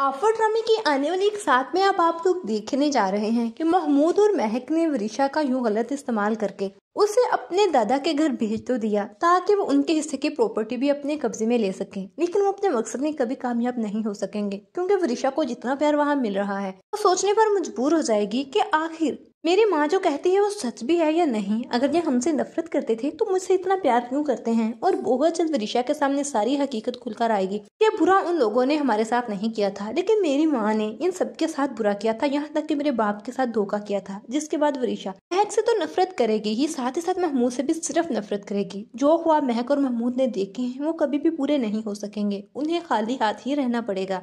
offer ड्रामी की आने वाली एक साथ में अब आप लोग देखने जा रहे हैं कि महमूद और महक ने वरिषा का यूं गलत इस्तेमाल करके उसे अपने दादा के घर भेज तो दिया ताकि वो उनके हिस्से की प्रॉपर्टी भी अपने कब्जे में ले सकें लेकिन वो अपने मकसद में कभी कामयाब नहीं हो सकेंगे क्योंकि वरिषा को जितना प्यार वहाँ मिल रहा है वो तो सोचने पर मजबूर हो जाएगी कि आखिर मेरी माँ जो कहती है वो सच भी है या नहीं अगर ये हमसे नफरत करते थे तो मुझसे इतना प्यार क्यों करते हैं और बहुत जल्द ऋषा के सामने सारी हकीकत खुलकर आएगी ये बुरा उन लोगों ने हमारे साथ नहीं किया था लेकिन मेरी माँ ने इन सबके साथ बुरा किया था यहाँ तक कि मेरे बाप के साथ धोखा किया था जिसके बाद वरीशा महक से तो नफरत करेगी ही साथ ही साथ महमूद से भी सिर्फ नफरत करेगी जो हुआ महक और महमूद ने देखे हैं वो कभी भी पूरे नहीं हो सकेंगे उन्हें खाली हाथ ही रहना पड़ेगा